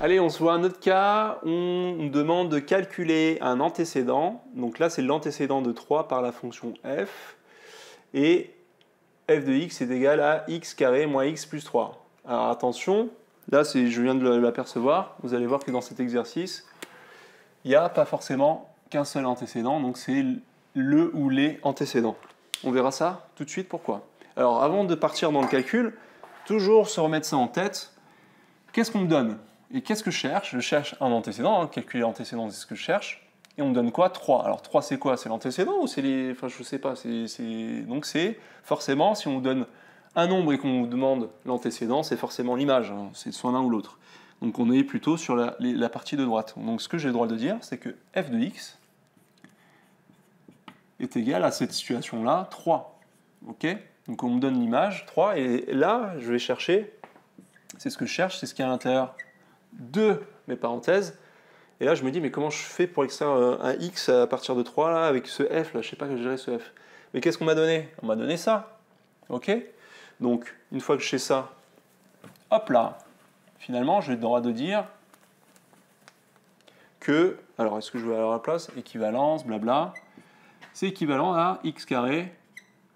Allez, on se voit un autre cas. On me demande de calculer un antécédent. Donc là, c'est l'antécédent de 3 par la fonction f. Et f de x est égal à x carré moins x plus 3. Alors attention, là, je viens de l'apercevoir. Vous allez voir que dans cet exercice, il n'y a pas forcément qu'un seul antécédent. Donc c'est le ou les antécédents. On verra ça tout de suite pourquoi. Alors avant de partir dans le calcul, toujours se remettre ça en tête. Qu'est-ce qu'on me donne et qu'est-ce que je cherche Je cherche un antécédent, calculer hein. l'antécédent, c'est ce que je cherche. Et on me donne quoi 3. Alors 3 c'est quoi C'est l'antécédent ou c'est les... Enfin je sais pas, Donc c'est forcément, si on vous donne un nombre et qu'on vous demande l'antécédent, c'est forcément l'image, hein. c'est soit l'un ou l'autre. Donc on est plutôt sur la, partie de droite. Donc ce que j'ai le droit de dire, c'est que f de x est égal à cette situation-là, 3. Ok Donc on me donne l'image, 3, et là je vais chercher, c'est ce que je cherche, c'est ce qu'il y a à l'intérieur de mes parenthèses. Et là, je me dis, mais comment je fais pour extraire un x à partir de 3 là, avec ce f là Je sais pas que je gérer ce f. Mais qu'est-ce qu'on m'a donné On m'a donné ça. Ok Donc, une fois que je sais ça, hop là, finalement, j'ai le droit de dire que, alors est-ce que je vais à la place Équivalence, blabla. C'est équivalent à x carré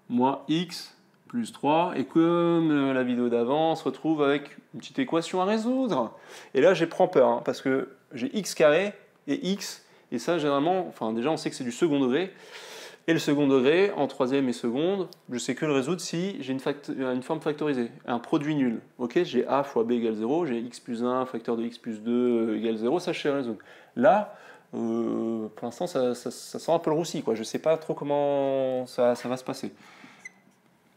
moins x 3, et comme euh, la vidéo d'avant, on se retrouve avec une petite équation à résoudre. Et là, j'ai prends peur, hein, parce que j'ai x carré et x, et ça, généralement, enfin déjà, on sait que c'est du second degré, et le second degré, en troisième et seconde, je sais que le résoudre si j'ai une, euh, une, forme factorisée, un produit nul. Ok, j'ai a fois b égale 0, j'ai x plus 1, facteur de x plus 2 euh, égale 0, ça je sais résoudre. Là, pour l'instant, ça, sent un peu le roussi, quoi. je ne sais pas trop comment ça va se passer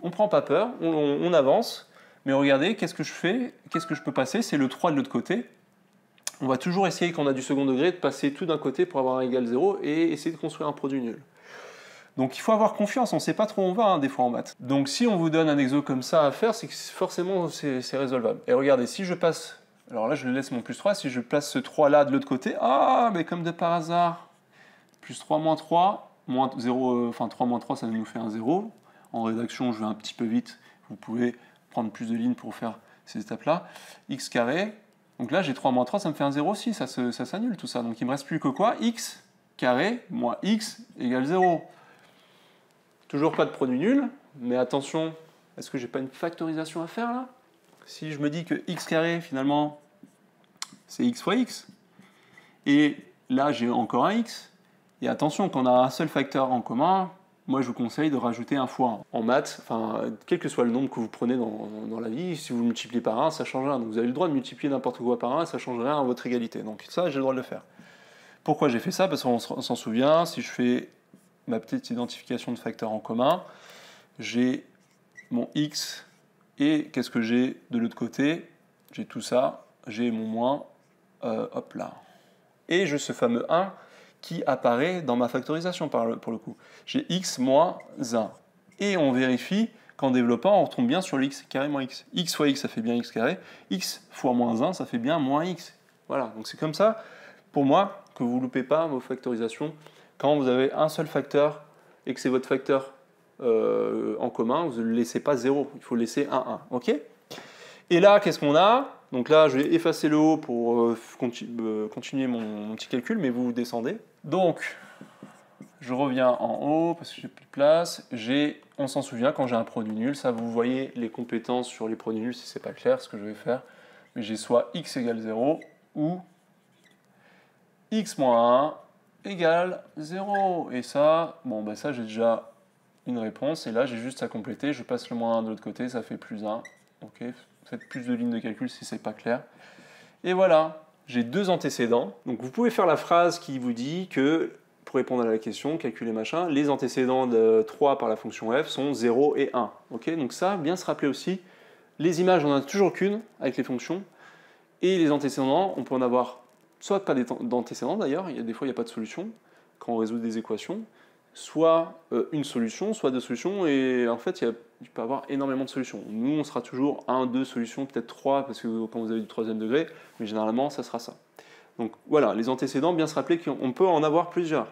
on prend pas peur, on, avance, mais regardez, qu'est-ce que je fais Qu'est-ce que je peux passer C'est le 3 de l'autre côté. On va toujours essayer, quand on a du second degré, de passer tout d'un côté pour avoir un égal 0 et essayer de construire un produit nul. Donc il faut avoir confiance, on ne sait pas trop où on va hein, des fois en maths. Donc si on vous donne un exo comme ça à faire, c'est que forcément c'est résolvable. Et regardez, si je passe, alors là je laisse mon plus 3, si je place ce 3 là de l'autre côté, ah mais comme de par hasard, plus 3 moins 3, 0, euh, enfin 3 moins 3 ça nous fait un 0, en rédaction, je vais un petit peu vite, vous pouvez prendre plus de lignes pour faire ces étapes-là. x carré, donc là j'ai 3 moins 3, ça me fait un 0 aussi, ça s'annule tout ça. Donc il me reste plus que quoi x carré moins x égale 0. Toujours pas de produit nul, mais attention, est-ce que j'ai pas une factorisation à faire là Si je me dis que x carré finalement c'est x fois x, et là j'ai encore un x, et attention qu'on a un seul facteur en commun, moi je vous conseille de rajouter un fois 1. En maths, enfin, quel que soit le nombre que vous prenez dans, dans, la vie, si vous multipliez par 1, ça change rien. Donc vous avez le droit de multiplier n'importe quoi par 1, ça change rien à votre égalité. Donc ça, j'ai le droit de le faire. Pourquoi j'ai fait ça Parce qu'on s'en souvient, si je fais ma petite identification de facteurs en commun, j'ai mon x et qu'est-ce que j'ai de l'autre côté J'ai tout ça, j'ai mon moins, euh, hop là. Et j'ai ce fameux 1 qui apparaît dans ma factorisation pour le coup. J'ai x moins 1. Et on vérifie qu'en développant, on retombe bien sur le x carré moins x. x fois x, ça fait bien x carré. x fois moins 1, ça fait bien moins x. Voilà, donc c'est comme ça, pour moi, que vous ne loupez pas vos factorisations. Quand vous avez un seul facteur et que c'est votre facteur euh, en commun, vous ne le laissez pas 0, il faut laisser 1, 1. OK Et là, qu'est-ce qu'on a donc là, je vais effacer le haut pour euh, euh, continuer mon, petit calcul, mais vous descendez. Donc, je reviens en haut parce que j'ai plus de place. on s'en souvient, quand j'ai un produit nul, ça vous voyez les compétences sur les produits nuls si ce n'est pas clair ce que je vais faire. Mais j'ai soit x égale 0 ou x moins 1 égale 0. Et ça, bon, ben ça j'ai déjà une réponse. Et là, j'ai juste à compléter. Je passe le moins 1 de l'autre côté, ça fait plus 1. Ok, Faites plus de lignes de calcul si c'est pas clair. Et voilà, j'ai deux antécédents. Donc vous pouvez faire la phrase qui vous dit que, pour répondre à la question, calculer machin, les antécédents de 3 par la fonction f sont 0 et 1. Ok, Donc ça, bien se rappeler aussi, les images, on n'en a toujours qu'une avec les fonctions, et les antécédents, on peut en avoir soit pas d'antécédents d'ailleurs, des fois il n'y a pas de solution quand on résout des équations, soit euh, une solution, soit deux solutions, et en fait, il, y a, il peut y avoir énormément de solutions. Nous, on sera toujours un, deux solutions, peut-être trois, parce que quand vous avez du troisième degré, mais généralement, ça sera ça. Donc voilà, les antécédents, bien se rappeler qu'on peut en avoir plusieurs.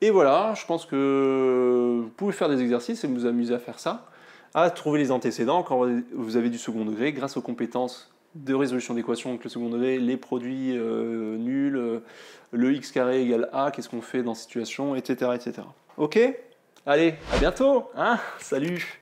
Et voilà, je pense que vous pouvez faire des exercices et vous amuser à faire ça, à trouver les antécédents quand vous avez du second degré grâce aux compétences de résolution d'équation avec le second degré, les produits euh, nuls, euh, le x carré égale a, qu'est-ce qu'on fait dans cette situation, etc. etc. Ok Allez, à bientôt hein Salut